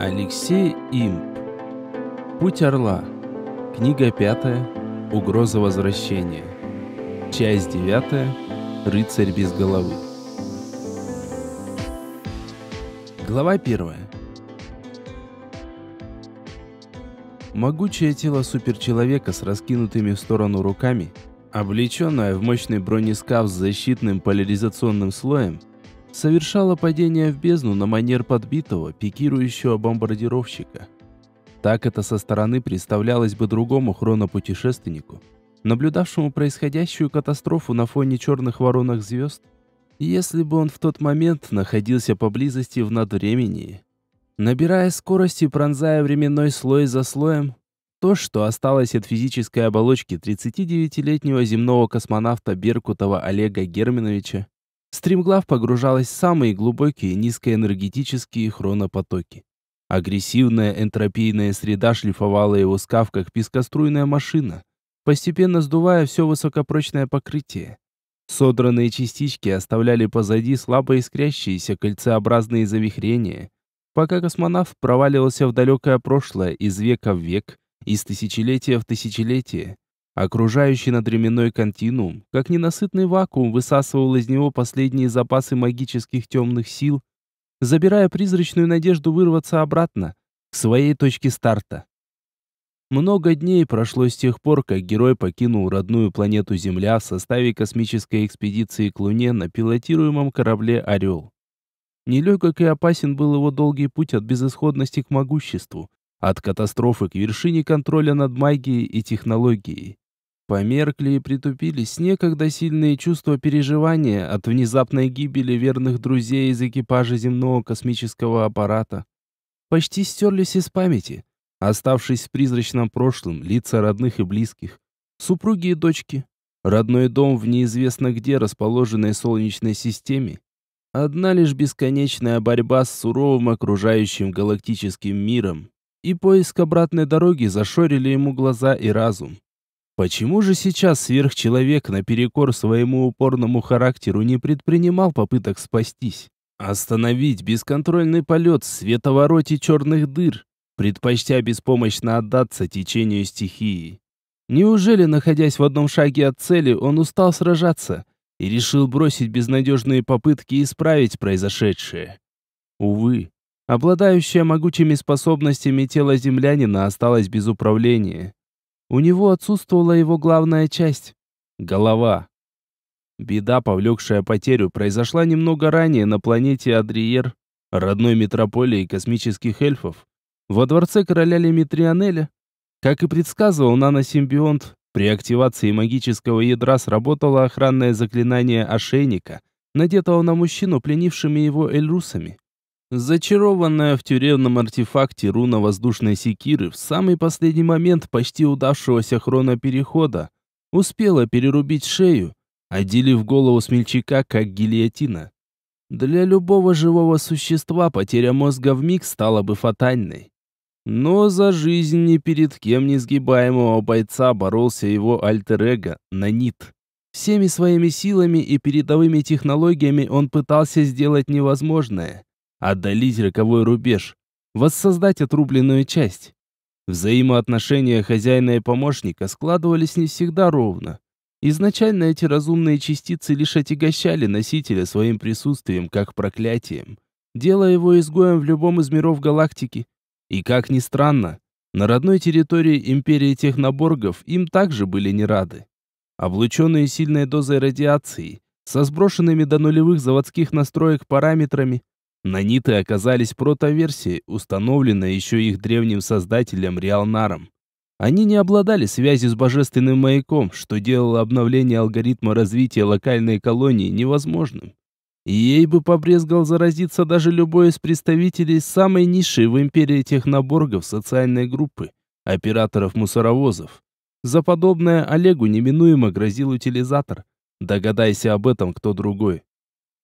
Алексей Имп. Путь орла. Книга пятая. Угроза возвращения. Часть девятая. Рыцарь без головы. Глава первая. Могучее тело суперчеловека с раскинутыми в сторону руками, облеченное в мощный бронескаф с защитным поляризационным слоем, совершала падение в бездну на манер подбитого, пикирующего бомбардировщика. Так это со стороны представлялось бы другому хронопутешественнику, наблюдавшему происходящую катастрофу на фоне черных воронок звезд, если бы он в тот момент находился поблизости в надвремени. Набирая скорость и пронзая временной слой за слоем, то, что осталось от физической оболочки 39-летнего земного космонавта Беркутова Олега Германовича, Стремглав погружалась в самые глубокие низкоэнергетические хронопотоки. Агрессивная энтропийная среда шлифовала его скаф, как пескоструйная машина, постепенно сдувая все высокопрочное покрытие. Содранные частички оставляли позади слабо искрящиеся кольцеобразные завихрения, пока космонавт проваливался в далекое прошлое из века в век, из тысячелетия в тысячелетие, Окружающий надременной континуум, как ненасытный вакуум, высасывал из него последние запасы магических темных сил, забирая призрачную надежду вырваться обратно, к своей точке старта. Много дней прошло с тех пор, как герой покинул родную планету Земля в составе космической экспедиции к Луне на пилотируемом корабле «Орел». Нелегок и опасен был его долгий путь от безысходности к могуществу, от катастрофы к вершине контроля над магией и технологией. Померкли и притупились некогда сильные чувства переживания от внезапной гибели верных друзей из экипажа земного космического аппарата. Почти стерлись из памяти, оставшись в призрачном прошлом лица родных и близких, супруги и дочки, родной дом в неизвестно где расположенной Солнечной системе. Одна лишь бесконечная борьба с суровым окружающим галактическим миром и поиск обратной дороги зашорили ему глаза и разум. Почему же сейчас сверхчеловек наперекор своему упорному характеру не предпринимал попыток спастись? Остановить бесконтрольный полет в световороте черных дыр, предпочтя беспомощно отдаться течению стихии. Неужели, находясь в одном шаге от цели, он устал сражаться и решил бросить безнадежные попытки исправить произошедшее? Увы, обладающая могучими способностями тело землянина осталось без управления. У него отсутствовала его главная часть — голова. Беда, повлекшая потерю, произошла немного ранее на планете Адриер, родной метрополии космических эльфов, во дворце короля Лемитрианеля. Как и предсказывал наносимбионт, при активации магического ядра сработало охранное заклинание ошейника, надетого на мужчину, пленившими его эльрусами. Зачарованная в тюремном артефакте руна воздушной секиры в самый последний момент почти удавшегося хроноперехода успела перерубить шею, отделив голову смельчака как гильотина. Для любого живого существа потеря мозга в миг стала бы фатальной. Но за жизнь ни перед кем несгибаемого бойца боролся его альтер-эго Нанит. Всеми своими силами и передовыми технологиями он пытался сделать невозможное отдалить роковой рубеж, воссоздать отрубленную часть. Взаимоотношения хозяина и помощника складывались не всегда ровно. Изначально эти разумные частицы лишь отягощали носителя своим присутствием, как проклятием, делая его изгоем в любом из миров галактики. И как ни странно, на родной территории империи техноборгов им также были не рады. Облученные сильной дозой радиации, со сброшенными до нулевых заводских настроек параметрами, Наниты оказались протоверсией, установленной еще их древним создателем Реалнаром. Они не обладали связью с божественным маяком, что делало обновление алгоритма развития локальной колонии невозможным. Ей бы побрезгал заразиться даже любой из представителей самой низшей в империи техноборгов социальной группы, операторов-мусоровозов. За подобное Олегу неминуемо грозил утилизатор. Догадайся об этом кто другой.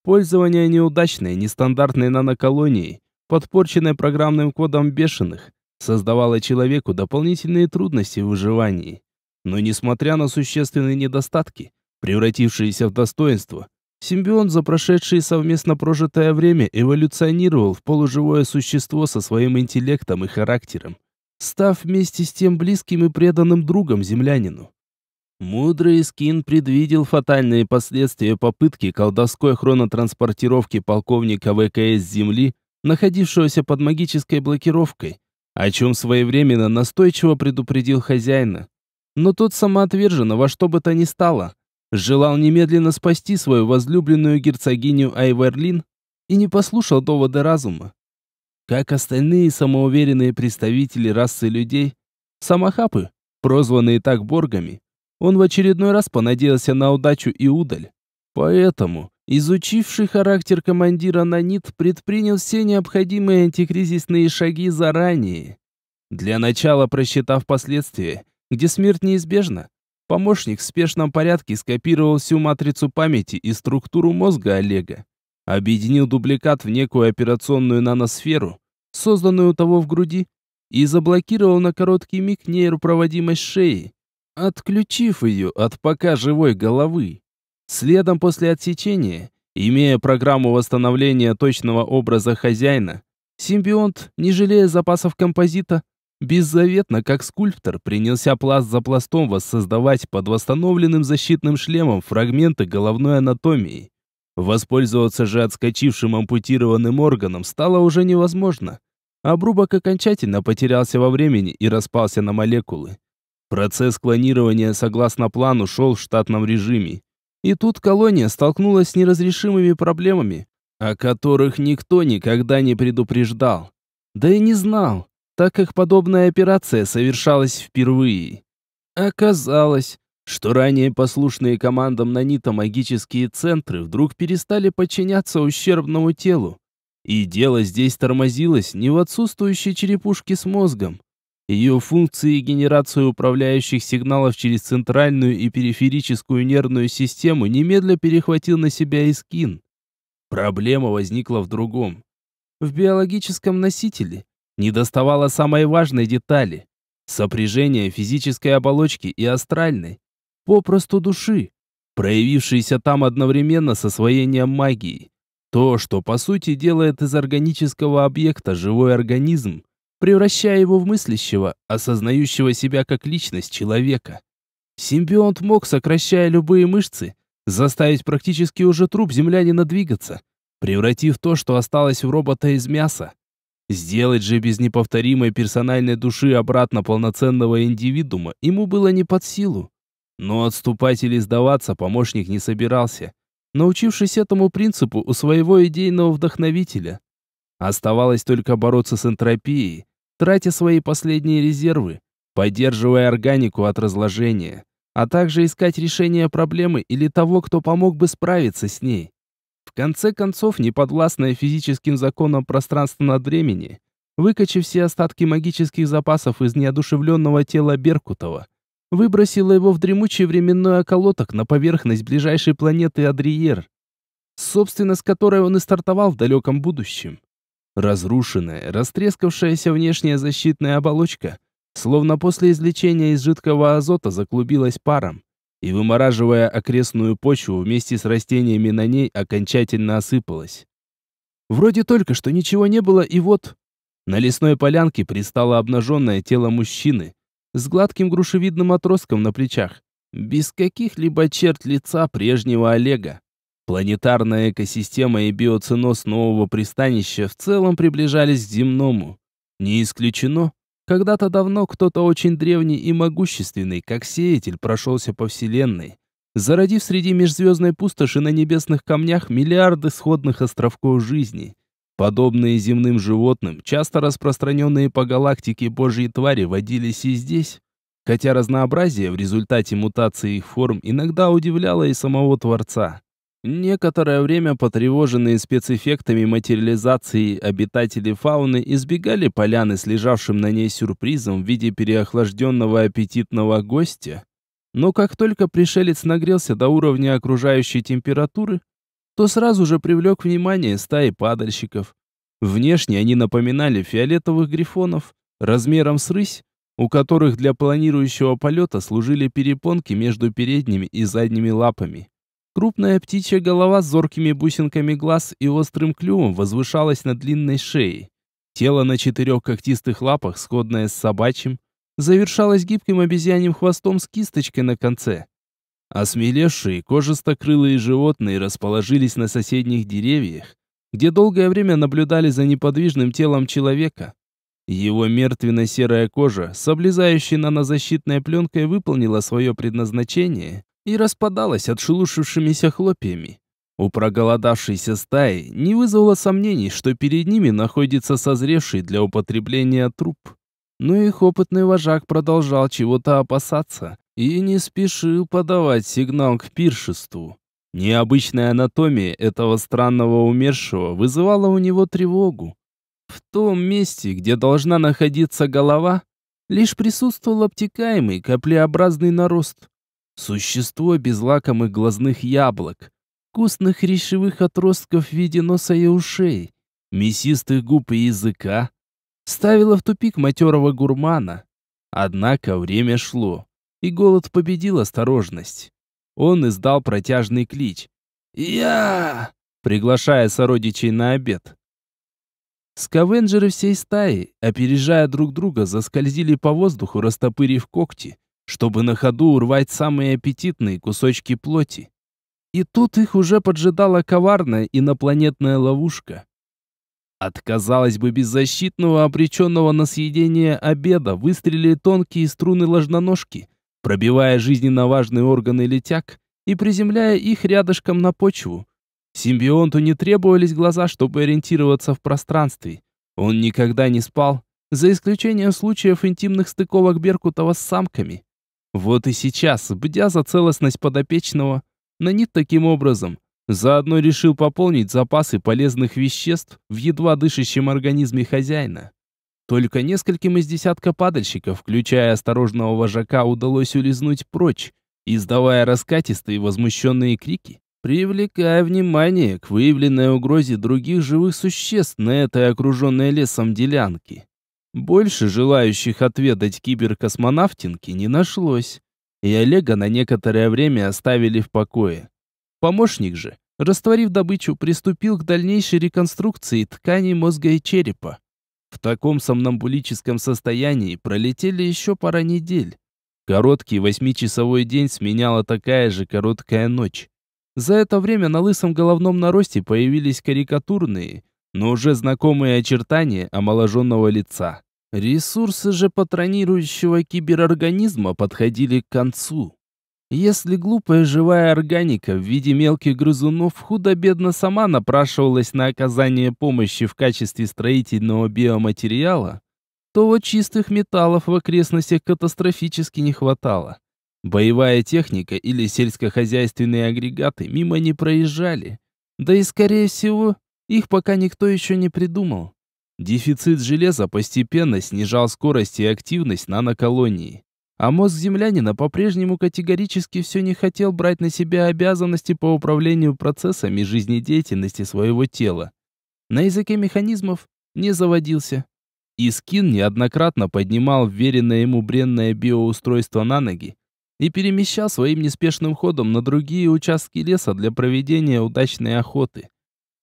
Пользование неудачной, нестандартной наноколонией, подпорченной программным кодом бешеных, создавало человеку дополнительные трудности в выживании. Но несмотря на существенные недостатки, превратившиеся в достоинство, симбион за прошедшее совместно прожитое время эволюционировал в полуживое существо со своим интеллектом и характером, став вместе с тем близким и преданным другом землянину. Мудрый Скин предвидел фатальные последствия попытки колдовской хронотранспортировки полковника ВКС Земли, находившегося под магической блокировкой, о чем своевременно настойчиво предупредил хозяина. Но тот самоотверженно во что бы то ни стало, желал немедленно спасти свою возлюбленную герцогиню Айверлин и не послушал доводы разума. Как остальные самоуверенные представители расы людей, самохапы, прозванные так боргами, он в очередной раз понадеялся на удачу и удаль. Поэтому, изучивший характер командира Нанит, предпринял все необходимые антикризисные шаги заранее. Для начала просчитав последствия, где смерть неизбежна, помощник в спешном порядке скопировал всю матрицу памяти и структуру мозга Олега, объединил дубликат в некую операционную наносферу, созданную у того в груди, и заблокировал на короткий миг нейропроводимость шеи, отключив ее от пока живой головы. Следом после отсечения, имея программу восстановления точного образа хозяина, симбионт, не жалея запасов композита, беззаветно, как скульптор, принялся пласт за пластом воссоздавать под восстановленным защитным шлемом фрагменты головной анатомии. Воспользоваться же отскочившим ампутированным органом стало уже невозможно. Обрубок окончательно потерялся во времени и распался на молекулы. Процесс клонирования согласно плану шел в штатном режиме. И тут колония столкнулась с неразрешимыми проблемами, о которых никто никогда не предупреждал. Да и не знал, так как подобная операция совершалась впервые. Оказалось, что ранее послушные командам нанита магические центры вдруг перестали подчиняться ущербному телу. И дело здесь тормозилось не в отсутствующей черепушке с мозгом, ее функции – генерация управляющих сигналов через центральную и периферическую нервную систему немедля перехватил на себя Искин. Проблема возникла в другом. В биологическом носителе недоставало самой важной детали – сопряжения физической оболочки и астральной, попросту души, проявившейся там одновременно с освоением магии. То, что по сути делает из органического объекта живой организм – превращая его в мыслящего, осознающего себя как личность человека. Симбионт мог, сокращая любые мышцы, заставить практически уже труп землянина двигаться, превратив то, что осталось в робота из мяса. Сделать же без неповторимой персональной души обратно полноценного индивидуума ему было не под силу. Но отступать или сдаваться помощник не собирался, научившись этому принципу у своего идейного вдохновителя. Оставалось только бороться с энтропией, тратя свои последние резервы, поддерживая органику от разложения, а также искать решение проблемы или того, кто помог бы справиться с ней. В конце концов, неподвластная физическим законам пространства над времени, выкачив все остатки магических запасов из неодушевленного тела Беркутова, выбросила его в дремучий временной околоток на поверхность ближайшей планеты Адриер, собственно, с которой он и стартовал в далеком будущем. Разрушенная, растрескавшаяся внешняя защитная оболочка, словно после извлечения из жидкого азота заклубилась паром и, вымораживая окрестную почву вместе с растениями на ней, окончательно осыпалась. Вроде только что ничего не было, и вот... На лесной полянке пристало обнаженное тело мужчины с гладким грушевидным отростком на плечах, без каких-либо черт лица прежнего Олега. Планетарная экосистема и биоценоз нового пристанища в целом приближались к земному. Не исключено, когда-то давно кто-то очень древний и могущественный, как сеятель, прошелся по Вселенной, зародив среди межзвездной пустоши на небесных камнях миллиарды сходных островков жизни. Подобные земным животным, часто распространенные по галактике божьи твари водились и здесь, хотя разнообразие в результате мутации их форм иногда удивляло и самого Творца. Некоторое время потревоженные спецэффектами материализации обитатели фауны избегали поляны с лежавшим на ней сюрпризом в виде переохлажденного аппетитного гостя. Но как только пришелец нагрелся до уровня окружающей температуры, то сразу же привлек внимание стаи падальщиков. Внешне они напоминали фиолетовых грифонов, размером с рысь, у которых для планирующего полета служили перепонки между передними и задними лапами. Крупная птичья голова с зоркими бусинками глаз и острым клювом возвышалась на длинной шее. Тело на четырех когтистых лапах, сходное с собачьим, завершалось гибким обезьяним хвостом с кисточкой на конце. Осмелевшие кожистокрылые животные расположились на соседних деревьях, где долгое время наблюдали за неподвижным телом человека. Его мертвенно-серая кожа, с облезающей нанозащитной пленкой, выполнила свое предназначение и распадалась отшелушившимися хлопьями. У проголодавшейся стаи не вызвало сомнений, что перед ними находится созревший для употребления труп. Но их опытный вожак продолжал чего-то опасаться и не спешил подавать сигнал к пиршеству. Необычная анатомия этого странного умершего вызывала у него тревогу. В том месте, где должна находиться голова, лишь присутствовал обтекаемый каплеобразный нарост – Существо без лакомых глазных яблок, вкусных речевых отростков в виде носа и ушей, мясистых губ и языка, ставило в тупик матерого гурмана. Однако время шло, и голод победил осторожность. Он издал протяжный клич. «Я!» приглашая сородичей на обед. Скавенджеры всей стаи, опережая друг друга, заскользили по воздуху, растопырив когти, чтобы на ходу урвать самые аппетитные кусочки плоти. И тут их уже поджидала коварная инопланетная ловушка. От, казалось бы, беззащитного, обреченного на съедение обеда выстрелили тонкие струны ложноножки, пробивая жизненно важные органы летяг и приземляя их рядышком на почву. Симбионту не требовались глаза, чтобы ориентироваться в пространстве. Он никогда не спал, за исключением случаев интимных стыковок Беркутова с самками. Вот и сейчас, бдя за целостность подопечного, нанит таким образом. Заодно решил пополнить запасы полезных веществ в едва дышащем организме хозяина. Только нескольким из десятка падальщиков, включая осторожного вожака, удалось улизнуть прочь, издавая раскатистые возмущенные крики, привлекая внимание к выявленной угрозе других живых существ на этой окруженной лесом делянке. Больше желающих отведать киберкосмонавтинки не нашлось, и Олега на некоторое время оставили в покое. Помощник же, растворив добычу, приступил к дальнейшей реконструкции тканей мозга и черепа. В таком сомнамбулическом состоянии пролетели еще пара недель. Короткий восьмичасовой день сменяла такая же короткая ночь. За это время на лысом головном наросте появились карикатурные, но уже знакомые очертания омоложенного лица. Ресурсы же патронирующего киберорганизма подходили к концу. Если глупая живая органика в виде мелких грызунов худо-бедно сама напрашивалась на оказание помощи в качестве строительного биоматериала, то вот чистых металлов в окрестностях катастрофически не хватало. Боевая техника или сельскохозяйственные агрегаты мимо не проезжали. Да и, скорее всего, их пока никто еще не придумал. Дефицит железа постепенно снижал скорость и активность наноколонии. А мозг землянина по-прежнему категорически все не хотел брать на себя обязанности по управлению процессами жизнедеятельности своего тела. На языке механизмов не заводился. Искин неоднократно поднимал вверенное ему бренное биоустройство на ноги и перемещал своим неспешным ходом на другие участки леса для проведения удачной охоты.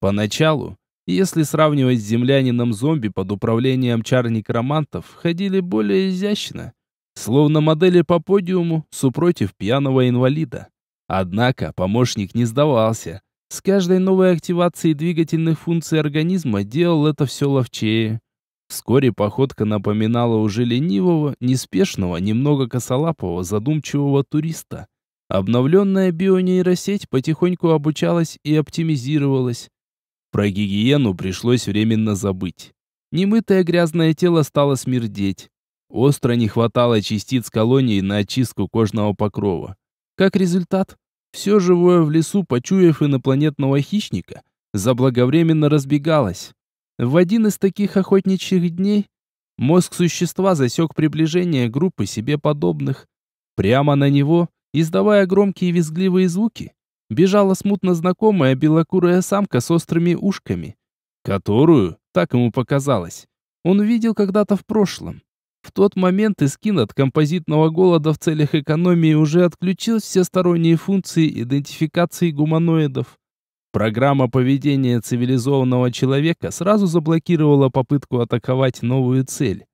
Поначалу если сравнивать с землянином-зомби под управлением чар-некромантов, ходили более изящно, словно модели по подиуму, супротив пьяного инвалида. Однако помощник не сдавался. С каждой новой активацией двигательных функций организма делал это все ловчее. Вскоре походка напоминала уже ленивого, неспешного, немного косолапого, задумчивого туриста. Обновленная бионейросеть потихоньку обучалась и оптимизировалась. Про гигиену пришлось временно забыть. Немытое грязное тело стало смердеть. Остро не хватало частиц колонии на очистку кожного покрова. Как результат, все живое в лесу, почуяв инопланетного хищника, заблаговременно разбегалось. В один из таких охотничьих дней мозг существа засек приближение группы себе подобных. Прямо на него, издавая громкие визгливые звуки, бежала смутно знакомая белокурая самка с острыми ушками, которую, так ему показалось, он видел когда-то в прошлом. В тот момент Искин от композитного голода в целях экономии уже отключил все сторонние функции идентификации гуманоидов. Программа поведения цивилизованного человека сразу заблокировала попытку атаковать новую цель.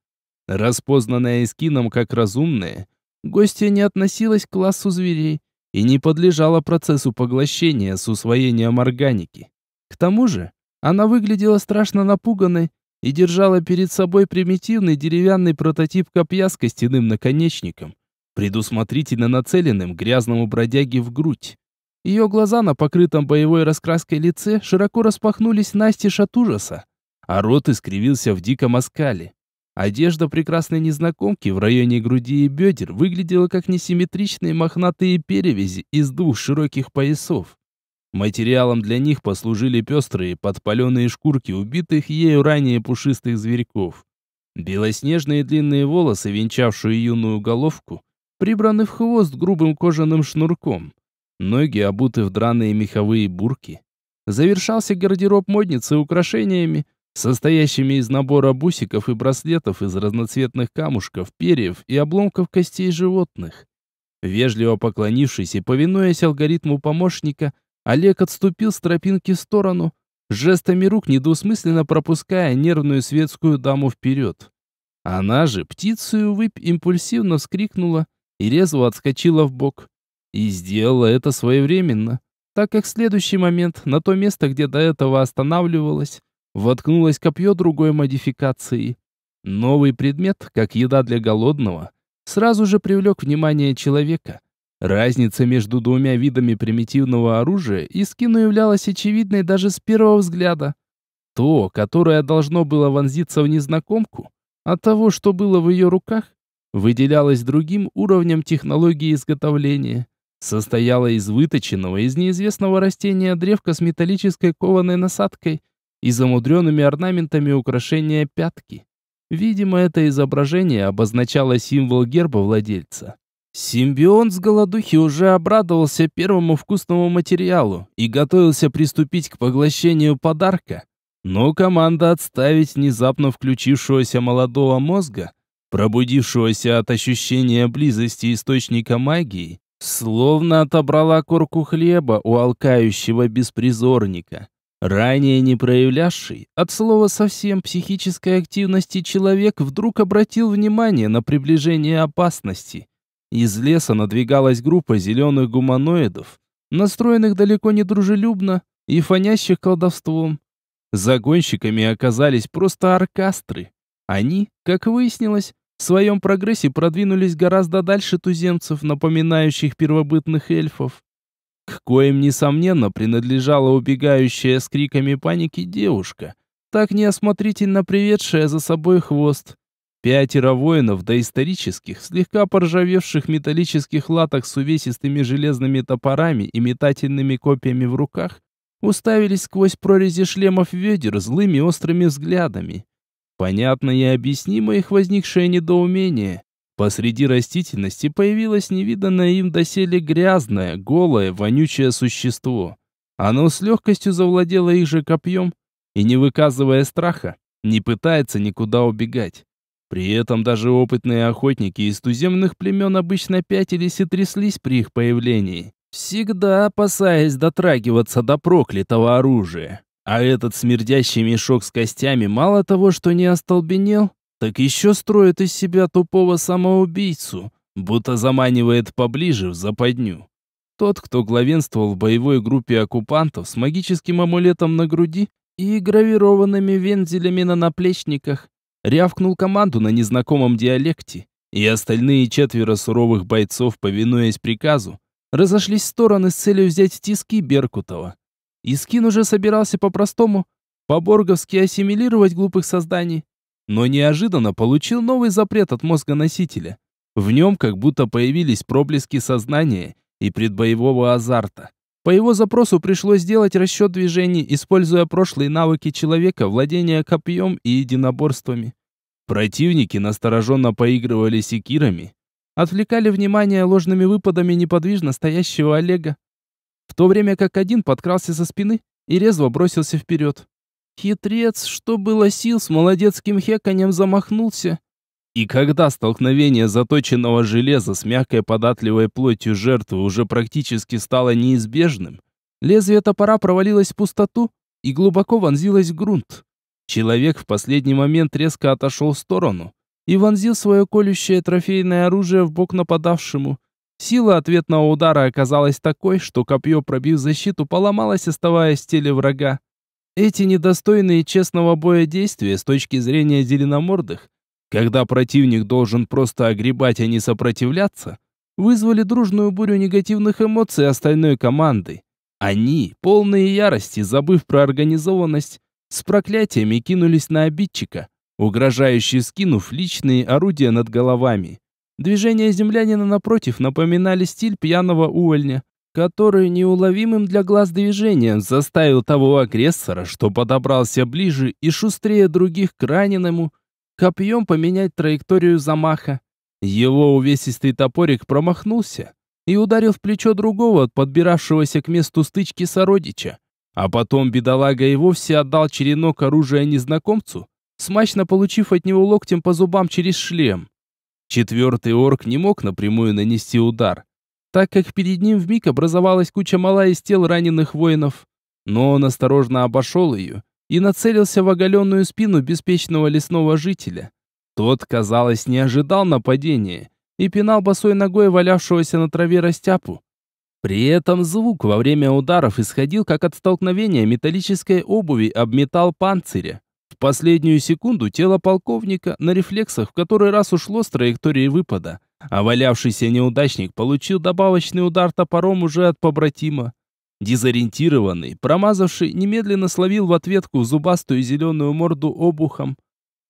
Распознанная Искином как разумная, гостья не относилась к классу зверей, и не подлежала процессу поглощения с усвоением органики. К тому же, она выглядела страшно напуганной и держала перед собой примитивный деревянный прототип копья с костяным наконечником, предусмотрительно нацеленным грязному бродяге в грудь. Ее глаза на покрытом боевой раскраской лице широко распахнулись настежь от ужаса, а рот искривился в диком оскале. Одежда прекрасной незнакомки в районе груди и бедер выглядела как несимметричные мохнатые перевязи из двух широких поясов. Материалом для них послужили пестрые, подпаленные шкурки убитых ею ранее пушистых зверьков. Белоснежные длинные волосы, венчавшие юную головку, прибраны в хвост грубым кожаным шнурком. Ноги обуты в драные меховые бурки. Завершался гардероб модницы украшениями, состоящими из набора бусиков и браслетов из разноцветных камушков, перьев и обломков костей животных. Вежливо поклонившись и повинуясь алгоритму помощника, Олег отступил с тропинки в сторону, жестами рук недвусмысленно пропуская нервную светскую даму вперед. Она же птицу выпь импульсивно вскрикнула и резво отскочила в бок. И сделала это своевременно, так как в следующий момент на то место, где до этого останавливалась, воткнулось копье другой модификации. Новый предмет, как еда для голодного, сразу же привлек внимание человека. Разница между двумя видами примитивного оружия Искину являлась очевидной даже с первого взгляда. То, которое должно было вонзиться в незнакомку, от того, что было в ее руках, выделялось другим уровнем технологии изготовления. Состояла из выточенного из неизвестного растения древка с металлической кованой насадкой и замудренными орнаментами украшения пятки. Видимо, это изображение обозначало символ герба владельца. Симбион с голодухи уже обрадовался первому вкусному материалу и готовился приступить к поглощению подарка, но команда отставить внезапно включившегося молодого мозга, пробудившегося от ощущения близости источника магии, словно отобрала корку хлеба у алкающего беспризорника. Ранее не проявлявший от слова совсем психической активности человек вдруг обратил внимание на приближение опасности. Из леса надвигалась группа зеленых гуманоидов, настроенных далеко не дружелюбно и фонящих колдовством. Загонщиками оказались просто аркастры. Они, как выяснилось, в своем прогрессе продвинулись гораздо дальше туземцев, напоминающих первобытных эльфов к коим, несомненно, принадлежала убегающая с криками паники девушка, так неосмотрительно приведшая за собой хвост. Пятеро воинов доисторических, слегка поржавевших металлических латок с увесистыми железными топорами и метательными копьями в руках, уставились сквозь прорези шлемов ведер злыми острыми взглядами. Понятно и объяснимо их возникшее недоумение. Посреди растительности появилось невиданное им доселе грязное, голое, вонючее существо. Оно с легкостью завладело их же копьем и, не выказывая страха, не пытается никуда убегать. При этом даже опытные охотники из туземных племен обычно пятились и тряслись при их появлении, всегда опасаясь дотрагиваться до проклятого оружия. А этот смердящий мешок с костями мало того, что не остолбенел, так еще строит из себя тупого самоубийцу, будто заманивает поближе в западню. Тот, кто главенствовал в боевой группе оккупантов с магическим амулетом на груди и гравированными вензелями на наплечниках, рявкнул команду на незнакомом диалекте, и остальные четверо суровых бойцов, повинуясь приказу, разошлись в стороны с целью взять тиски Беркутова. Искин уже собирался по-простому, по-борговски ассимилировать глупых созданий, но неожиданно получил новый запрет от мозгоносителя. В нем как будто появились проблески сознания и предбоевого азарта. По его запросу пришлось сделать расчет движений, используя прошлые навыки человека, владения копьем и единоборствами. Противники настороженно поигрывали секирами, отвлекали внимание ложными выпадами неподвижно стоящего Олега, в то время как один подкрался со спины и резво бросился вперед. Хитрец, что было сил, с молодецким хеканем замахнулся. И когда столкновение заточенного железа с мягкой податливой плотью жертвы уже практически стало неизбежным, лезвие топора провалилось в пустоту и глубоко вонзилось в грунт. Человек в последний момент резко отошел в сторону и вонзил свое колющее трофейное оружие в бок нападавшему. Сила ответного удара оказалась такой, что копье, пробив защиту, поломалось, оставаясь в теле врага. Эти недостойные честного боя действия с точки зрения зеленомордых, когда противник должен просто огребать, а не сопротивляться, вызвали дружную бурю негативных эмоций остальной команды. Они, полные ярости, забыв про организованность, с проклятиями кинулись на обидчика, угрожающе скинув личные орудия над головами. Движения землянина напротив напоминали стиль пьяного увольня, который неуловимым для глаз движением заставил того агрессора, что подобрался ближе и шустрее других к раненому, копьем поменять траекторию замаха. Его увесистый топорик промахнулся и ударил в плечо другого, подбиравшегося к месту стычки сородича. А потом бедолага и вовсе отдал черенок оружия незнакомцу, смачно получив от него локтем по зубам через шлем. Четвертый орк не мог напрямую нанести удар, так как перед ним вмиг образовалась куча мала из тел раненых воинов. Но он осторожно обошел ее и нацелился в оголенную спину беспечного лесного жителя. Тот, казалось, не ожидал нападения и пинал босой ногой валявшегося на траве растяпу. При этом звук во время ударов исходил как от столкновения металлической обуви об металл панциря. В последнюю секунду тело полковника на рефлексах в который раз ушло с траектории выпада – а валявшийся неудачник получил добавочный удар топором уже от побратима. Дезориентированный, промазавший, немедленно словил в ответку зубастую зеленую морду обухом.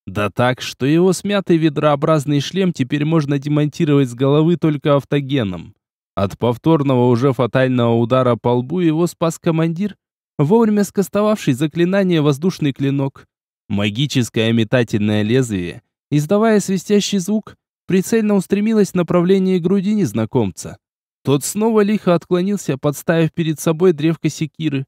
Да так, что его смятый ведрообразный шлем теперь можно демонтировать с головы только автогеном. От повторного уже фатального удара по лбу его спас командир, вовремя скостовавший заклинание «Воздушный клинок». Магическое метательное лезвие, издавая свистящий звук, прицельно устремилась в направлении груди незнакомца. Тот снова лихо отклонился, подставив перед собой древко секиры.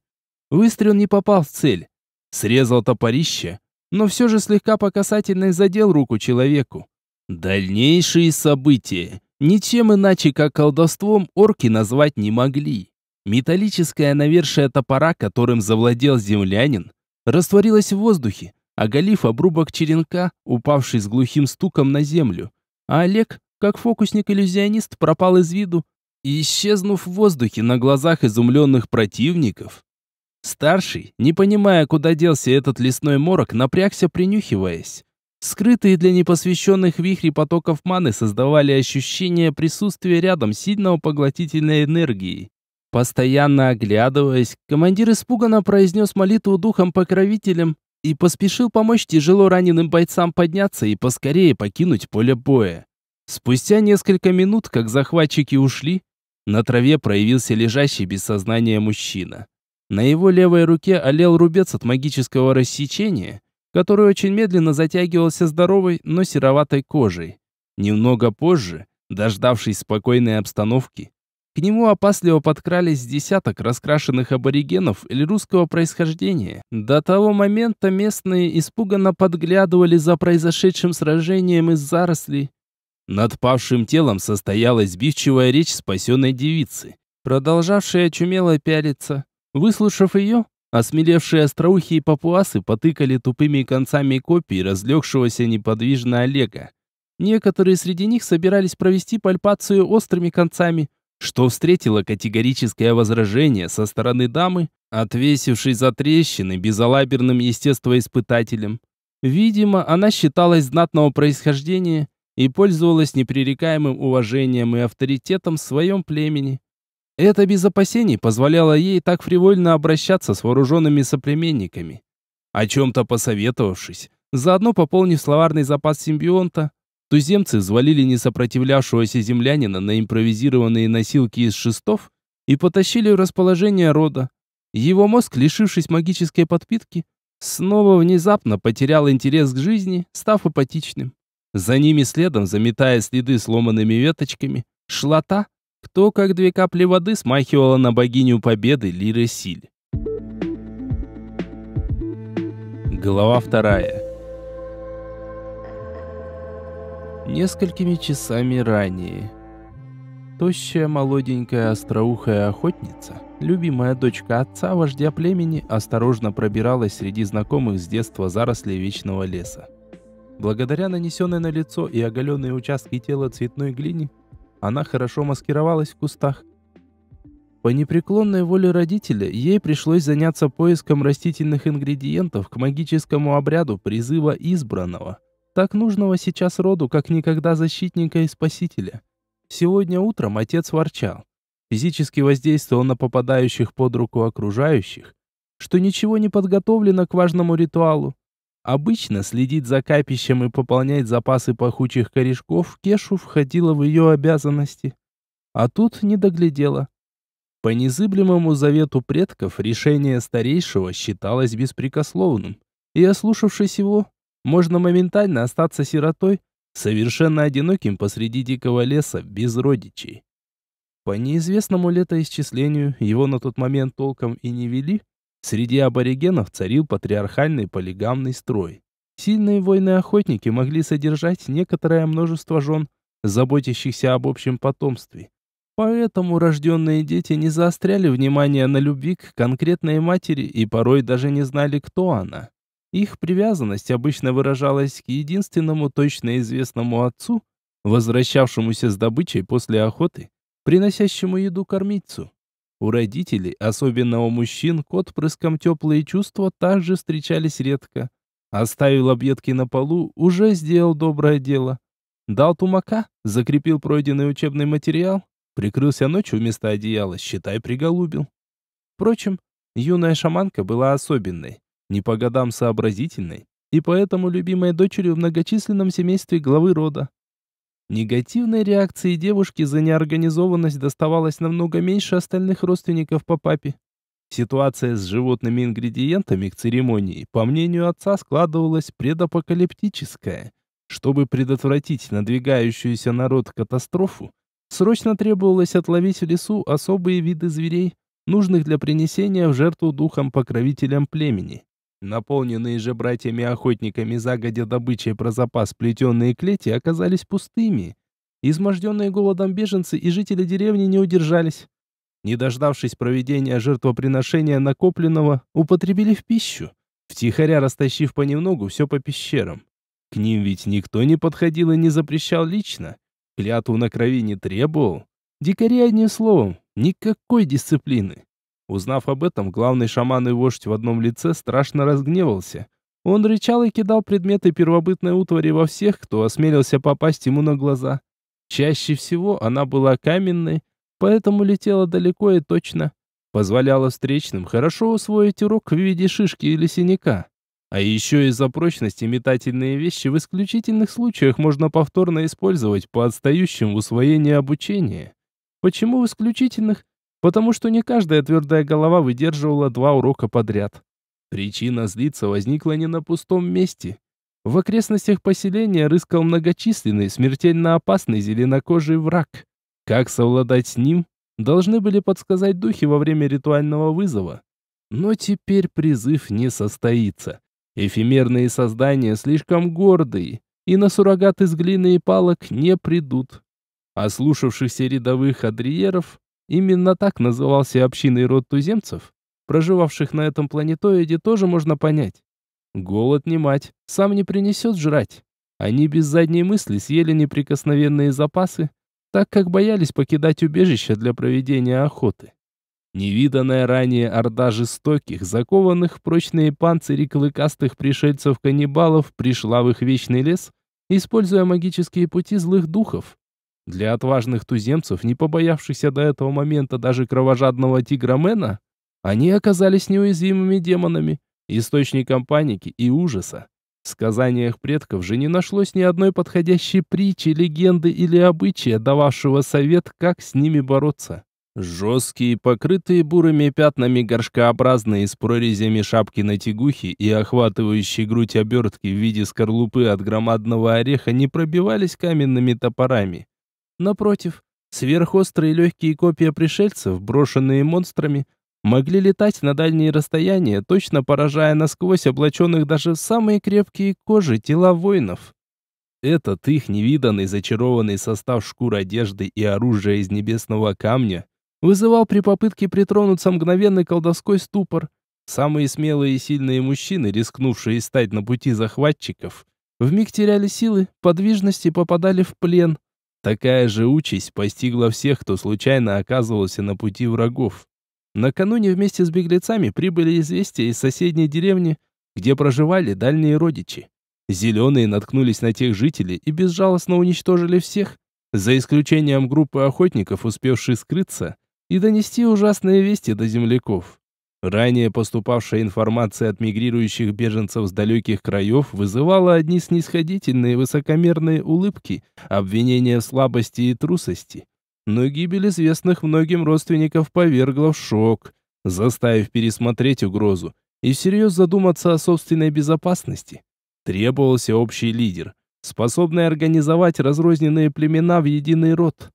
Выстрел не попал в цель. Срезал топорище, но все же слегка по касательной задел руку человеку. Дальнейшие события ничем иначе, как колдовством, орки назвать не могли. Металлическое навершие топора, которым завладел землянин, растворилось в воздухе, оголив обрубок черенка, упавший с глухим стуком на землю а Олег, как фокусник-иллюзионист, пропал из виду, исчезнув в воздухе на глазах изумленных противников. Старший, не понимая, куда делся этот лесной морок, напрягся, принюхиваясь. Скрытые для непосвященных вихри потоков маны создавали ощущение присутствия рядом сильного поглотительной энергии. Постоянно оглядываясь, командир испуганно произнес молитву духом-покровителем, и поспешил помочь тяжело раненым бойцам подняться и поскорее покинуть поле боя. Спустя несколько минут, как захватчики ушли, на траве проявился лежащий без сознания мужчина. На его левой руке олел рубец от магического рассечения, который очень медленно затягивался здоровой, но сероватой кожей. Немного позже, дождавшись спокойной обстановки, к нему опасливо подкрались десяток раскрашенных аборигенов или русского происхождения. До того момента местные испуганно подглядывали за произошедшим сражением из зарослей. Над павшим телом состоялась сбивчивая речь спасенной девицы, продолжавшая чумело пялиться. Выслушав ее, осмелевшие остроухи и папуасы потыкали тупыми концами копий разлегшегося неподвижно Олега. Некоторые среди них собирались провести пальпацию острыми концами – что встретило категорическое возражение со стороны дамы, отвесившей за трещины безалаберным естествоиспытателем. Видимо, она считалась знатного происхождения и пользовалась непререкаемым уважением и авторитетом в своем племени. Это без опасений позволяло ей так фривольно обращаться с вооруженными соплеменниками. О чем-то посоветовавшись, заодно пополнив словарный запас симбионта, Туземцы взвалили несопротивлявшегося землянина на импровизированные носилки из шестов и потащили в расположение рода. Его мозг, лишившись магической подпитки, снова внезапно потерял интерес к жизни, став апатичным. За ними следом, заметая следы сломанными веточками, шла та, кто, как две капли воды, смахивала на богиню победы Лиры Силь. Глава вторая. несколькими часами ранее. Тощая, молоденькая, остроухая охотница, любимая дочка отца, вождя племени, осторожно пробиралась среди знакомых с детства зарослей вечного леса. Благодаря нанесенной на лицо и оголенные участки тела цветной глини, она хорошо маскировалась в кустах. По непреклонной воле родителя ей пришлось заняться поиском растительных ингредиентов к магическому обряду призыва избранного – так нужного сейчас роду, как никогда защитника и спасителя. Сегодня утром отец ворчал. Физически воздействовал на попадающих под руку окружающих, что ничего не подготовлено к важному ритуалу. Обычно следить за капищем и пополнять запасы пахучих корешков в Кешу входило в ее обязанности. А тут не доглядела. По незыблемому завету предков решение старейшего считалось беспрекословным, и, ослушавшись его, можно моментально остаться сиротой, совершенно одиноким посреди дикого леса, без родичей. По неизвестному летоисчислению, его на тот момент толком и не вели, среди аборигенов царил патриархальный полигамный строй. Сильные воины-охотники могли содержать некоторое множество жен, заботящихся об общем потомстве. Поэтому рожденные дети не заостряли внимание на любви к конкретной матери и порой даже не знали, кто она. Их привязанность обычно выражалась к единственному точно известному отцу, возвращавшемуся с добычей после охоты, приносящему еду кормицу. У родителей, особенно у мужчин, к отпрыскам теплые чувства также встречались редко. Оставил объедки на полу, уже сделал доброе дело. Дал тумака, закрепил пройденный учебный материал, прикрылся ночью вместо одеяла, считай, приголубил. Впрочем, юная шаманка была особенной не по годам сообразительной и поэтому любимой дочерью в многочисленном семействе главы рода. Негативной реакции девушки за неорганизованность доставалось намного меньше остальных родственников по папе. Ситуация с животными ингредиентами к церемонии, по мнению отца, складывалась предапокалиптическая. Чтобы предотвратить надвигающуюся народ катастрофу, срочно требовалось отловить в лесу особые виды зверей, нужных для принесения в жертву духам покровителям племени. Наполненные же братьями-охотниками загодя добычей про запас плетеные клети оказались пустыми. Изможденные голодом беженцы и жители деревни не удержались. Не дождавшись проведения жертвоприношения накопленного, употребили в пищу, втихаря растащив понемногу все по пещерам. К ним ведь никто не подходил и не запрещал лично. Клятву на крови не требовал. Дикари одним словом, никакой дисциплины. Узнав об этом, главный шаман и вождь в одном лице страшно разгневался. Он рычал и кидал предметы первобытной утвари во всех, кто осмелился попасть ему на глаза. Чаще всего она была каменной, поэтому летела далеко и точно. Позволяла встречным хорошо усвоить урок в виде шишки или синяка. А еще из-за прочности метательные вещи в исключительных случаях можно повторно использовать по отстающим в усвоении обучения. Почему в исключительных? потому что не каждая твердая голова выдерживала два урока подряд. Причина злиться возникла не на пустом месте. В окрестностях поселения рыскал многочисленный, смертельно опасный зеленокожий враг. Как совладать с ним, должны были подсказать духи во время ритуального вызова. Но теперь призыв не состоится. Эфемерные создания слишком гордые, и на суррогат из глины и палок не придут. Ослушавшихся рядовых адриеров Именно так назывался общинный род туземцев, проживавших на этом планетоиде, тоже можно понять. Голод не мать, сам не принесет жрать. Они без задней мысли съели неприкосновенные запасы, так как боялись покидать убежище для проведения охоты. Невиданная ранее орда жестоких, закованных в прочные панцири клыкастых пришельцев-каннибалов пришла в их вечный лес, используя магические пути злых духов, для отважных туземцев, не побоявшихся до этого момента даже кровожадного тигра тигромена, они оказались неуязвимыми демонами, источником паники и ужаса. В сказаниях предков же не нашлось ни одной подходящей притчи, легенды или обычая, дававшего совет, как с ними бороться. Жесткие, покрытые бурыми пятнами горшкообразные с прорезями шапки на тягухе и охватывающие грудь обертки в виде скорлупы от громадного ореха не пробивались каменными топорами. Напротив, сверхострые легкие копья пришельцев, брошенные монстрами, могли летать на дальние расстояния, точно поражая насквозь облаченных даже в самые крепкие кожи тела воинов. Этот их невиданный зачарованный состав шкур одежды и оружия из небесного камня вызывал при попытке притронуться мгновенный колдовской ступор. Самые смелые и сильные мужчины, рискнувшие стать на пути захватчиков, вмиг теряли силы, подвижности попадали в плен – Такая же участь постигла всех, кто случайно оказывался на пути врагов. Накануне вместе с беглецами прибыли известия из соседней деревни, где проживали дальние родичи. Зеленые наткнулись на тех жителей и безжалостно уничтожили всех, за исключением группы охотников, успевшей скрыться и донести ужасные вести до земляков. Ранее поступавшая информация от мигрирующих беженцев с далеких краев вызывала одни снисходительные высокомерные улыбки, обвинения в слабости и трусости. Но гибель известных многим родственников повергла в шок, заставив пересмотреть угрозу и всерьез задуматься о собственной безопасности. Требовался общий лидер, способный организовать разрозненные племена в единый род.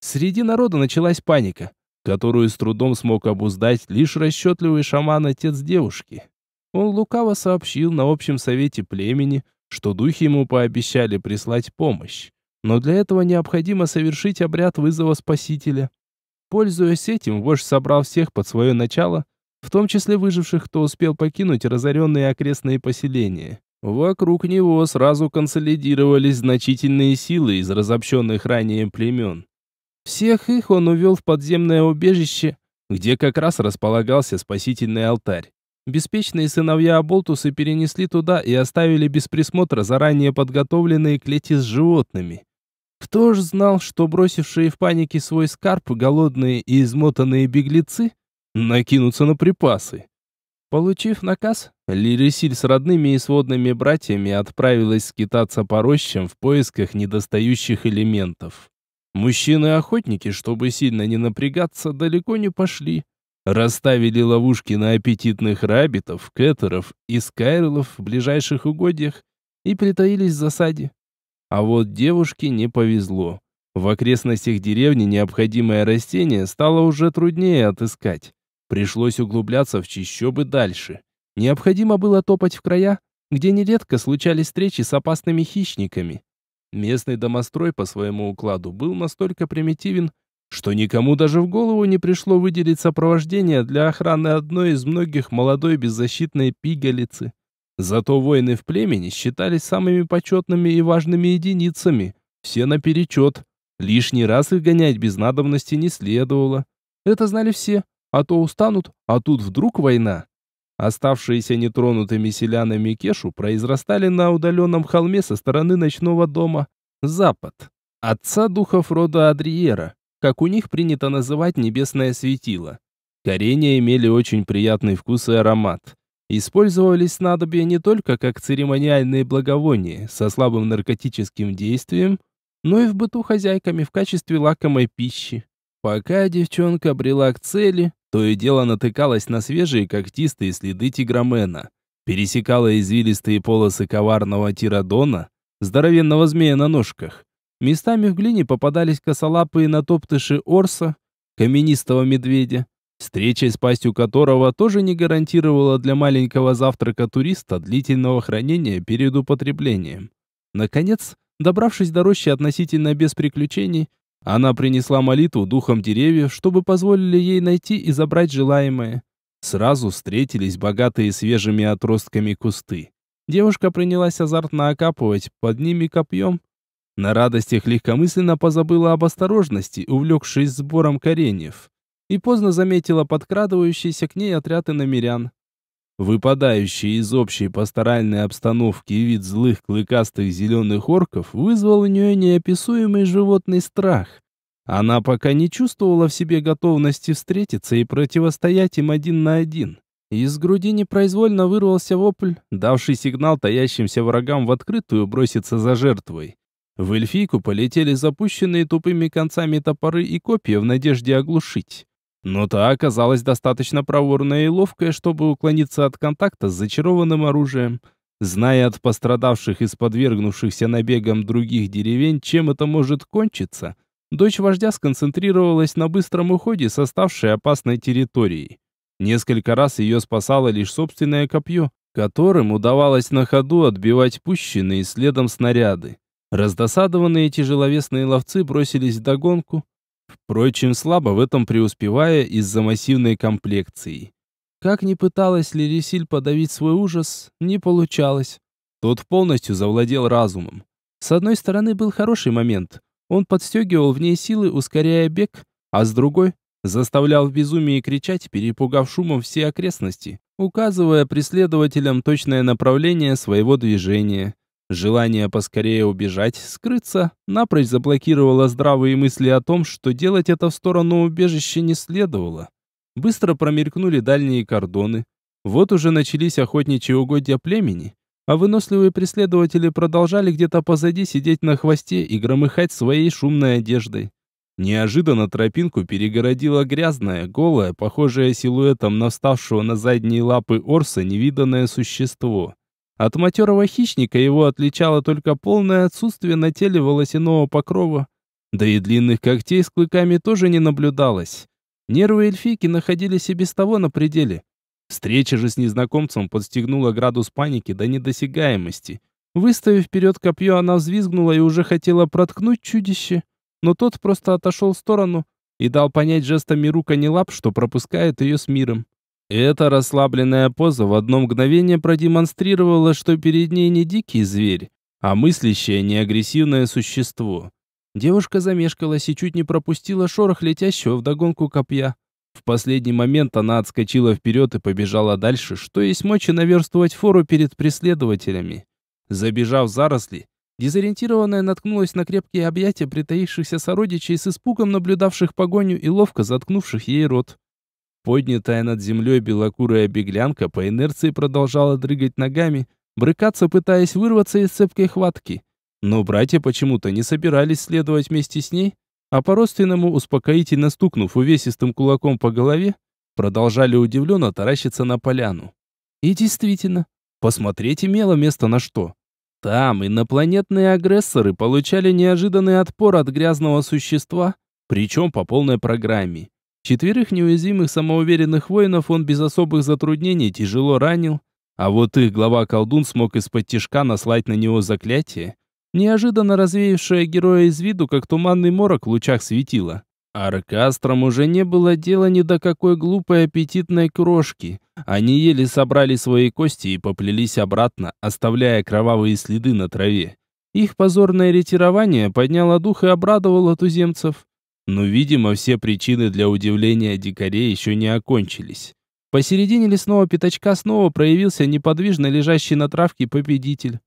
Среди народа началась паника которую с трудом смог обуздать лишь расчетливый шаман-отец девушки. Он лукаво сообщил на общем совете племени, что духи ему пообещали прислать помощь, но для этого необходимо совершить обряд вызова спасителя. Пользуясь этим, вождь собрал всех под свое начало, в том числе выживших, кто успел покинуть разоренные окрестные поселения. Вокруг него сразу консолидировались значительные силы из разобщенных ранее племен. Всех их он увел в подземное убежище, где как раз располагался спасительный алтарь. Беспечные сыновья Аболтусы перенесли туда и оставили без присмотра заранее подготовленные клети с животными. Кто ж знал, что бросившие в панике свой скарб голодные и измотанные беглецы накинутся на припасы? Получив наказ, Лирисиль с родными и сводными братьями отправилась скитаться по рощам в поисках недостающих элементов. Мужчины-охотники, чтобы сильно не напрягаться, далеко не пошли. Расставили ловушки на аппетитных рабитов, кеттеров и скайрлов в ближайших угодьях и притаились в засаде. А вот девушке не повезло. В окрестностях деревни необходимое растение стало уже труднее отыскать. Пришлось углубляться в чищобы дальше. Необходимо было топать в края, где нередко случались встречи с опасными хищниками. Местный домострой по своему укладу был настолько примитивен, что никому даже в голову не пришло выделить сопровождение для охраны одной из многих молодой беззащитной пигалицы. Зато воины в племени считались самыми почетными и важными единицами, все наперечет. Лишний раз их гонять без надобности не следовало. Это знали все, а то устанут, а тут вдруг война. Оставшиеся нетронутыми селянами Кешу произрастали на удаленном холме со стороны ночного дома «Запад», отца духов рода Адриера, как у них принято называть небесное светило. Коренья имели очень приятный вкус и аромат. Использовались снадобья не только как церемониальные благовония со слабым наркотическим действием, но и в быту хозяйками в качестве лакомой пищи. Пока девчонка брела к цели, то и дело натыкалась на свежие когтистые следы тигромена, пересекала извилистые полосы коварного тирадона, здоровенного змея на ножках. Местами в глине попадались косолапые натоптыши орса, каменистого медведя, встреча с пастью которого тоже не гарантировала для маленького завтрака туриста длительного хранения перед употреблением. Наконец, добравшись до рощи относительно без приключений, она принесла молитву духам деревьев, чтобы позволили ей найти и забрать желаемое. Сразу встретились богатые свежими отростками кусты. Девушка принялась азартно окапывать под ними копьем. На радостях легкомысленно позабыла об осторожности, увлекшись сбором кореньев. И поздно заметила подкрадывающийся к ней отряд иномерян. Выпадающий из общей пасторальной обстановки вид злых клыкастых зеленых орков вызвал у нее неописуемый животный страх. Она пока не чувствовала в себе готовности встретиться и противостоять им один на один. Из груди непроизвольно вырвался вопль, давший сигнал таящимся врагам в открытую броситься за жертвой. В эльфийку полетели запущенные тупыми концами топоры и копья в надежде оглушить. Но та оказалась достаточно проворная и ловкая, чтобы уклониться от контакта с зачарованным оружием. Зная от пострадавших из подвергнувшихся набегам других деревень, чем это может кончиться, дочь вождя сконцентрировалась на быстром уходе с оставшей опасной территории. Несколько раз ее спасало лишь собственное копье, которым удавалось на ходу отбивать пущенные следом снаряды. Раздосадованные тяжеловесные ловцы бросились в догонку, Впрочем, слабо в этом преуспевая из-за массивной комплекции. Как ни пыталась Лерисиль подавить свой ужас, не получалось. Тот полностью завладел разумом. С одной стороны, был хороший момент. Он подстегивал в ней силы, ускоряя бег, а с другой — заставлял в безумии кричать, перепугав шумом все окрестности, указывая преследователям точное направление своего движения. Желание поскорее убежать, скрыться, напрочь заблокировало здравые мысли о том, что делать это в сторону убежища не следовало. Быстро промелькнули дальние кордоны. Вот уже начались охотничьи угодья племени, а выносливые преследователи продолжали где-то позади сидеть на хвосте и громыхать своей шумной одеждой. Неожиданно тропинку перегородила грязная, голая, похожая силуэтом на вставшего на задние лапы орса невиданное существо — от матерого хищника его отличало только полное отсутствие на теле волосяного покрова, да и длинных когтей с клыками тоже не наблюдалось. Нервы эльфийки находились и без того на пределе. Встреча же с незнакомцем подстегнула градус паники до недосягаемости. Выставив вперед копье, она взвизгнула и уже хотела проткнуть чудище, но тот просто отошел в сторону и дал понять жестами руканелап, что пропускает ее с миром. Эта расслабленная поза в одно мгновение продемонстрировала, что перед ней не дикий зверь, а мыслящее неагрессивное существо. Девушка замешкалась и чуть не пропустила шорох летящего вдогонку копья. В последний момент она отскочила вперед и побежала дальше, что есть мочи наверстывать фору перед преследователями. Забежав в заросли, дезориентированная наткнулась на крепкие объятия притаившихся сородичей с испугом наблюдавших погоню и ловко заткнувших ей рот. Поднятая над землей белокурая беглянка по инерции продолжала дрыгать ногами, брыкаться, пытаясь вырваться из цепкой хватки. Но братья почему-то не собирались следовать вместе с ней, а по-родственному, успокоительно стукнув увесистым кулаком по голове, продолжали удивленно таращиться на поляну. И действительно, посмотреть имело место на что. Там инопланетные агрессоры получали неожиданный отпор от грязного существа, причем по полной программе. Четверых неуязвимых самоуверенных воинов он без особых затруднений тяжело ранил, а вот их глава-колдун смог из-под тишка наслать на него заклятие, неожиданно развеявшее героя из виду, как туманный морок в лучах светила. Аркастрам уже не было дела ни до какой глупой аппетитной крошки. Они еле собрали свои кости и поплелись обратно, оставляя кровавые следы на траве. Их позорное ретирование подняло дух и обрадовало туземцев. Но, видимо, все причины для удивления дикарей еще не окончились. Посередине лесного пятачка снова проявился неподвижно лежащий на травке победитель.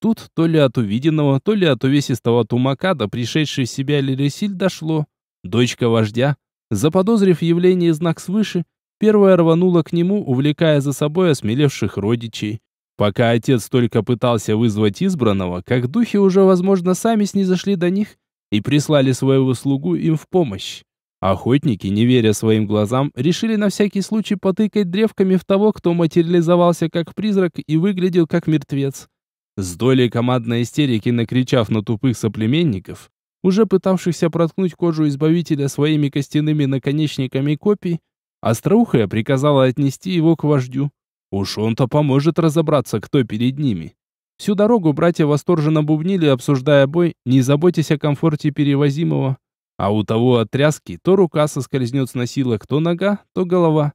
Тут то ли от увиденного, то ли от увесистого тумака до пришедшей в себя Лересиль дошло. Дочка вождя, заподозрив явление знак свыше, первая рванула к нему, увлекая за собой осмелевших родичей. Пока отец только пытался вызвать избранного, как духи уже, возможно, сами снизошли до них и прислали своего слугу им в помощь. Охотники, не веря своим глазам, решили на всякий случай потыкать древками в того, кто материализовался как призрак и выглядел как мертвец. С долей командной истерики накричав на тупых соплеменников, уже пытавшихся проткнуть кожу избавителя своими костяными наконечниками копий, Остроухая приказала отнести его к вождю. Уж он-то поможет разобраться, кто перед ними. Всю дорогу братья восторженно бубнили, обсуждая бой, не заботясь о комфорте перевозимого. А у того от тряски то рука соскользнет с носилок, то нога, то голова.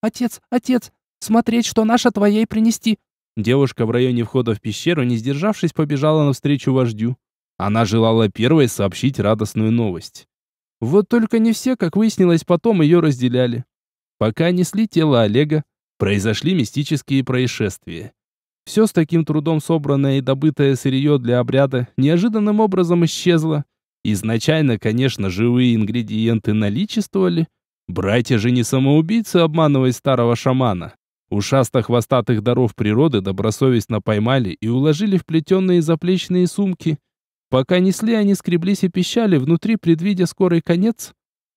«Отец, отец, смотреть, что наша твоей принести!» Девушка в районе входа в пещеру, не сдержавшись, побежала навстречу вождю. Она желала первой сообщить радостную новость. Вот только не все, как выяснилось потом, ее разделяли. Пока несли тело Олега, произошли мистические происшествия. Все с таким трудом собранное и добытое сырье для обряда неожиданным образом исчезло. Изначально, конечно, живые ингредиенты наличествовали. Братья же не самоубийцы, обманывая старого шамана. Ушасто-хвостатых даров природы добросовестно поймали и уложили в плетеные заплечные сумки. Пока несли, они скреблись и пищали, внутри предвидя скорый конец.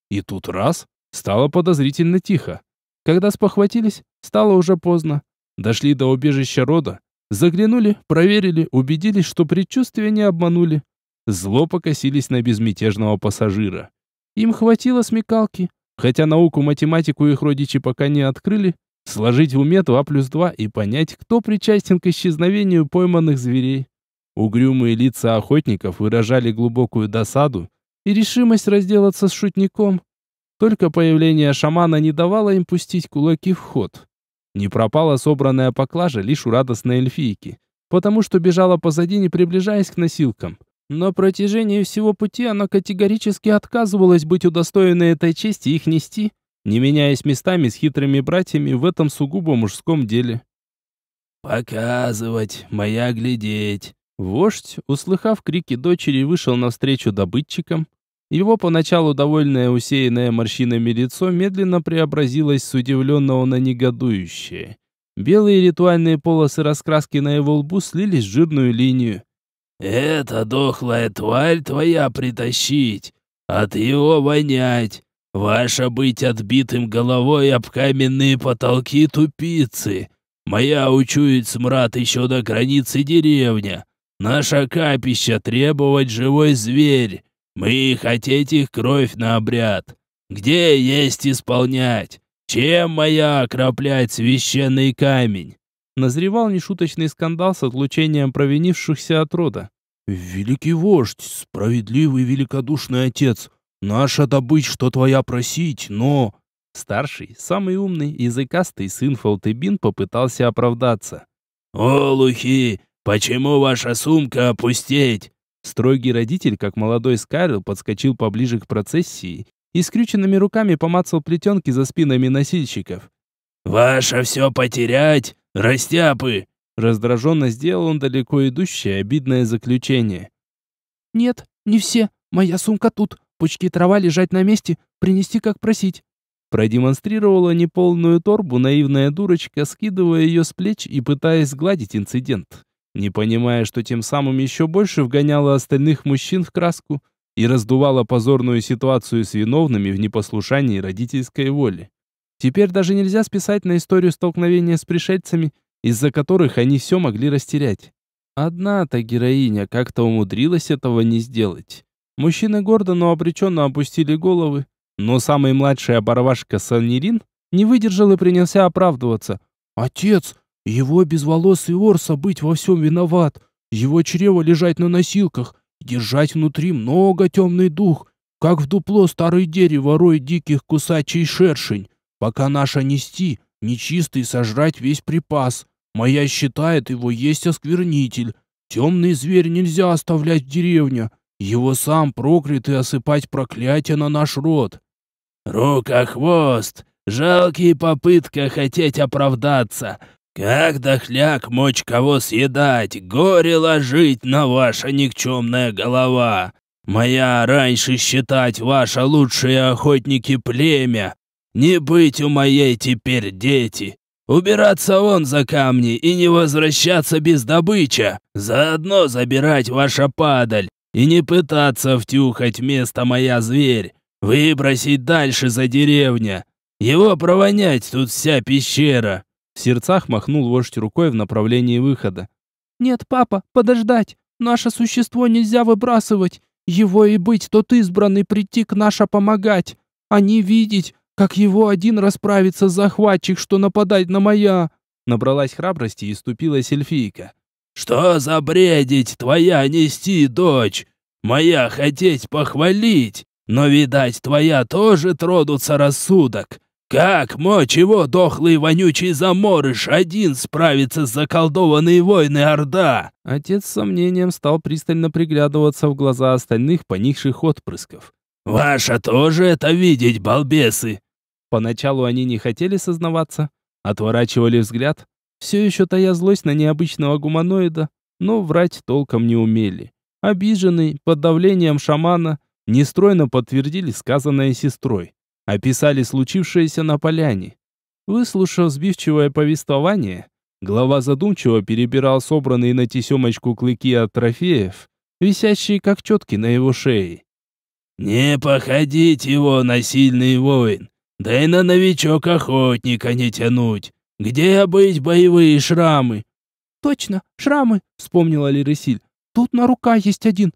И тут раз, стало подозрительно тихо. Когда спохватились, стало уже поздно. Дошли до убежища рода, заглянули, проверили, убедились, что предчувствия не обманули. Зло покосились на безмятежного пассажира. Им хватило смекалки, хотя науку математику их родичи пока не открыли, сложить в уме 2 плюс 2 и понять, кто причастен к исчезновению пойманных зверей. Угрюмые лица охотников выражали глубокую досаду и решимость разделаться с шутником. Только появление шамана не давало им пустить кулаки в ход. Не пропала собранная поклажа лишь у радостной эльфийки, потому что бежала позади, не приближаясь к носилкам. На протяжении всего пути она категорически отказывалась быть удостоенной этой чести их нести, не меняясь местами с хитрыми братьями в этом сугубо мужском деле. «Показывать, моя глядеть!» Вождь, услыхав крики дочери, вышел навстречу добытчикам, его поначалу довольное усеянное морщинами лицо медленно преобразилось с удивленного на негодующее. Белые ритуальные полосы раскраски на его лбу слились в жирную линию. «Это дохлая тварь твоя притащить, от а его вонять, ваша быть отбитым головой об каменные потолки тупицы, моя учует смрад еще до границы деревня, наша капища требовать живой зверь». Мы хотеть их кровь на обряд. Где есть исполнять? Чем моя окроплять священный камень?» Назревал нешуточный скандал с отлучением провинившихся от рода. «Великий вождь, справедливый великодушный отец, наша добыть, что твоя просить, но...» Старший, самый умный, языкастый сын Фолтебин попытался оправдаться. «Олухи, почему ваша сумка опустеть? Строгий родитель, как молодой Скарил, подскочил поближе к процессии и скрюченными руками помацал плетенки за спинами носильщиков. «Ваше все потерять, растяпы!» Раздраженно сделал он далеко идущее обидное заключение. «Нет, не все. Моя сумка тут. Пучки трава лежать на месте, принести как просить». Продемонстрировала неполную торбу наивная дурочка, скидывая ее с плеч и пытаясь сгладить инцидент не понимая, что тем самым еще больше вгоняла остальных мужчин в краску и раздувала позорную ситуацию с виновными в непослушании родительской воли. Теперь даже нельзя списать на историю столкновения с пришельцами, из-за которых они все могли растерять. Одна-то героиня как-то умудрилась этого не сделать. Мужчины гордо, но обреченно опустили головы, но самый младший оборвашка Саннирин не выдержал и принялся оправдываться. «Отец, его безволосый Орса быть во всем виноват, его чрево лежать на носилках, держать внутри много темный дух, как в дупло старое дерево рой диких кусачей шершень, пока наша нести, нечистый сожрать весь припас. Моя считает, его есть осквернитель. Темный зверь нельзя оставлять в деревне, его сам проклят и осыпать проклятие на наш род. Рука-хвост, жалкие попытка хотеть оправдаться — как дохляк мочь кого съедать, горе ложить на ваша никчемная голова. Моя раньше считать ваша лучшие охотники племя. Не быть у моей теперь дети. Убираться вон за камни и не возвращаться без добыча. Заодно забирать ваша падаль и не пытаться втюхать место моя зверь. Выбросить дальше за деревня. Его провонять тут вся пещера. В сердцах махнул вождь рукой в направлении выхода. «Нет, папа, подождать! Наше существо нельзя выбрасывать! Его и быть тот избранный прийти к наша помогать, а не видеть, как его один расправится захватчик, что нападать на моя!» Набралась храбрости и ступила сельфийка. «Что за бредить твоя нести, дочь? Моя хотеть похвалить, но, видать, твоя тоже тродутся рассудок. Как мочь его дохлый вонючий заморыш один справится с заколдованной войны Орда? Отец с сомнением стал пристально приглядываться в глаза остальных поникших отпрысков. Ваша тоже это видеть, балбесы. Поначалу они не хотели сознаваться, отворачивали взгляд, все еще тая злость на необычного гуманоида, но врать толком не умели. Обиженный, под давлением шамана, нестройно подтвердили сказанное сестрой описали случившееся на поляне. Выслушав сбивчивое повествование, глава задумчиво перебирал собранные на тесемочку клыки от трофеев, висящие как четки на его шее. «Не походить его на сильный воин, да и на новичок-охотника не тянуть. Где быть боевые шрамы?» «Точно, шрамы», — вспомнила Лересиль. «Тут на рука есть один.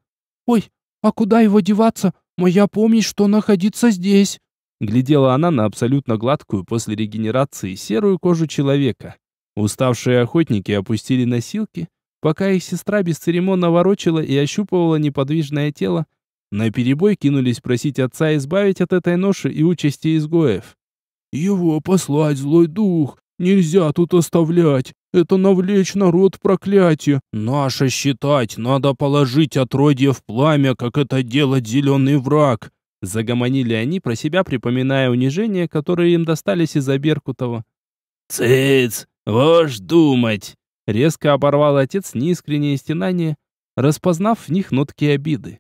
Ой, а куда его деваться? Моя помнить, что находиться здесь». Глядела она на абсолютно гладкую после регенерации серую кожу человека. Уставшие охотники опустили носилки, пока их сестра бесцеремонно ворочила и ощупывала неподвижное тело. На перебой кинулись просить отца избавить от этой ноши и участи изгоев. «Его послать, злой дух! Нельзя тут оставлять! Это навлечь народ проклятие! Наше считать, надо положить отродье в пламя, как это делает зеленый враг!» Загомонили они про себя, припоминая унижения, которые им достались из-за Беркутова. «Цыц! Вож думать!» Резко оборвал отец неискренние стенания, распознав в них нотки обиды.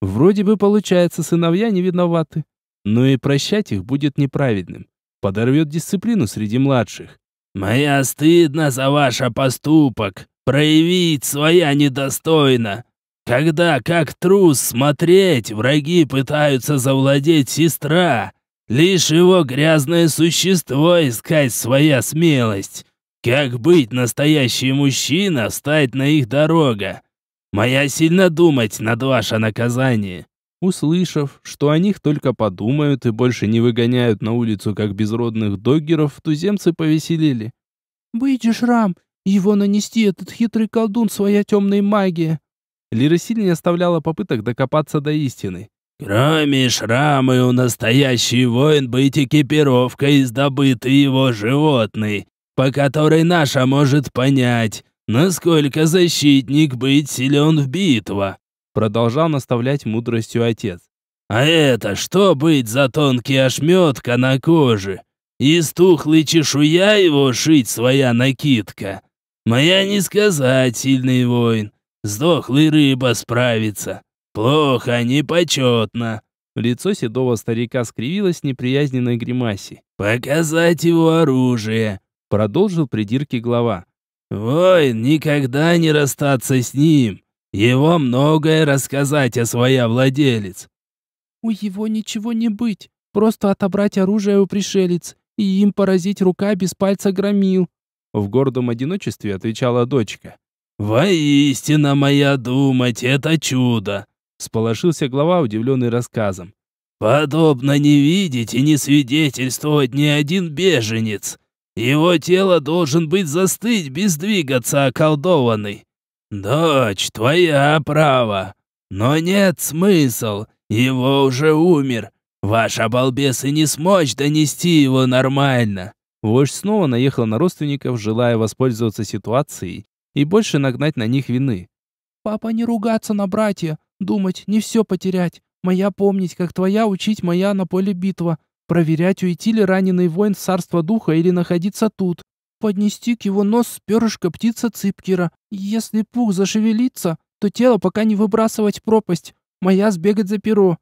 Вроде бы, получается, сыновья не виноваты. Но и прощать их будет неправедным. Подорвет дисциплину среди младших. «Моя стыдно за ваш поступок. Проявить своя недостойно когда, как трус, смотреть, враги пытаются завладеть сестра. Лишь его грязное существо искать своя смелость. Как быть настоящий мужчина, встать на их дорога? Моя сильно думать над ваше наказание». Услышав, что о них только подумают и больше не выгоняют на улицу, как безродных доггеров, туземцы повеселели. «Выйдешь, Рам, его нанести этот хитрый колдун своя темная магия», Лиросиль не оставляла попыток докопаться до истины. Кроме шрамы у настоящий воин быть экипировка из добытой его животной, по которой наша может понять, насколько защитник быть силен в битва», продолжал наставлять мудростью отец. «А это что быть за тонкий ошметка на коже? Из тухлой чешуя его шить своя накидка? Моя не сказать, сильный воин». Сдохлый рыба справится. Плохо, а непочетно». Лицо седого старика скривилось в неприязненной гримасе. «Показать его оружие», — продолжил придирки глава. «Воин никогда не расстаться с ним. Его многое рассказать о своя владелец». «У его ничего не быть. Просто отобрать оружие у пришелец и им поразить рука без пальца громил», — в гордом одиночестве отвечала дочка. «Воистина моя думать, это чудо!» — сполошился глава, удивленный рассказом. «Подобно не видеть и не свидетельствовать ни один беженец. Его тело должен быть застыть, без двигаться околдованный. Дочь, твоя право. Но нет смысл, его уже умер. Ваш обалбес и не смочь донести его нормально». Вождь снова наехал на родственников, желая воспользоваться ситуацией и больше нагнать на них вины. «Папа, не ругаться на братья, думать, не все потерять. Моя помнить, как твоя, учить моя на поле битва. Проверять, уйти ли раненый воин в царство духа или находиться тут. Поднести к его нос перышко птица цыпкера, Если пух зашевелится, то тело пока не выбрасывать в пропасть. Моя сбегать за перо».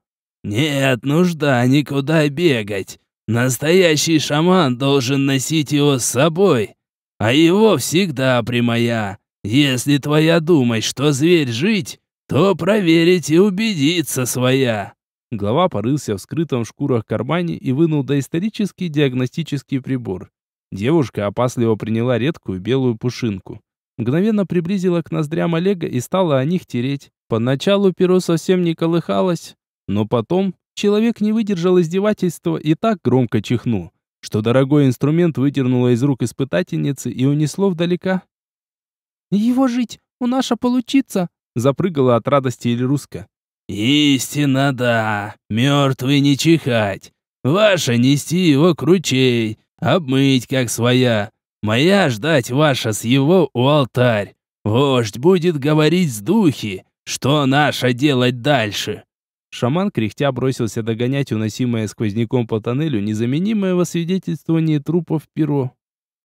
«Нет, нужда никуда бегать. Настоящий шаман должен носить его с собой а его всегда прямая. Если твоя думать, что зверь жить, то проверить и убедиться своя». Глава порылся в скрытом шкурах кармане и вынул доисторический диагностический прибор. Девушка опасливо приняла редкую белую пушинку. Мгновенно приблизила к ноздрям Олега и стала о них тереть. Поначалу перо совсем не колыхалось, но потом человек не выдержал издевательства и так громко чихнул, что дорогой инструмент выдернуло из рук испытательницы и унесло вдалека. «Его жить! У наша получится!» запрыгала от радости Ильруска. «Истина, да! Мертвый не чихать! Ваша нести его кручей, обмыть как своя, моя ждать ваша с его у алтарь. Вождь будет говорить с духи, что наша делать дальше!» Шаман кряхтя бросился догонять уносимое сквозняком по тоннелю незаменимое во свидетельствовании трупов перо.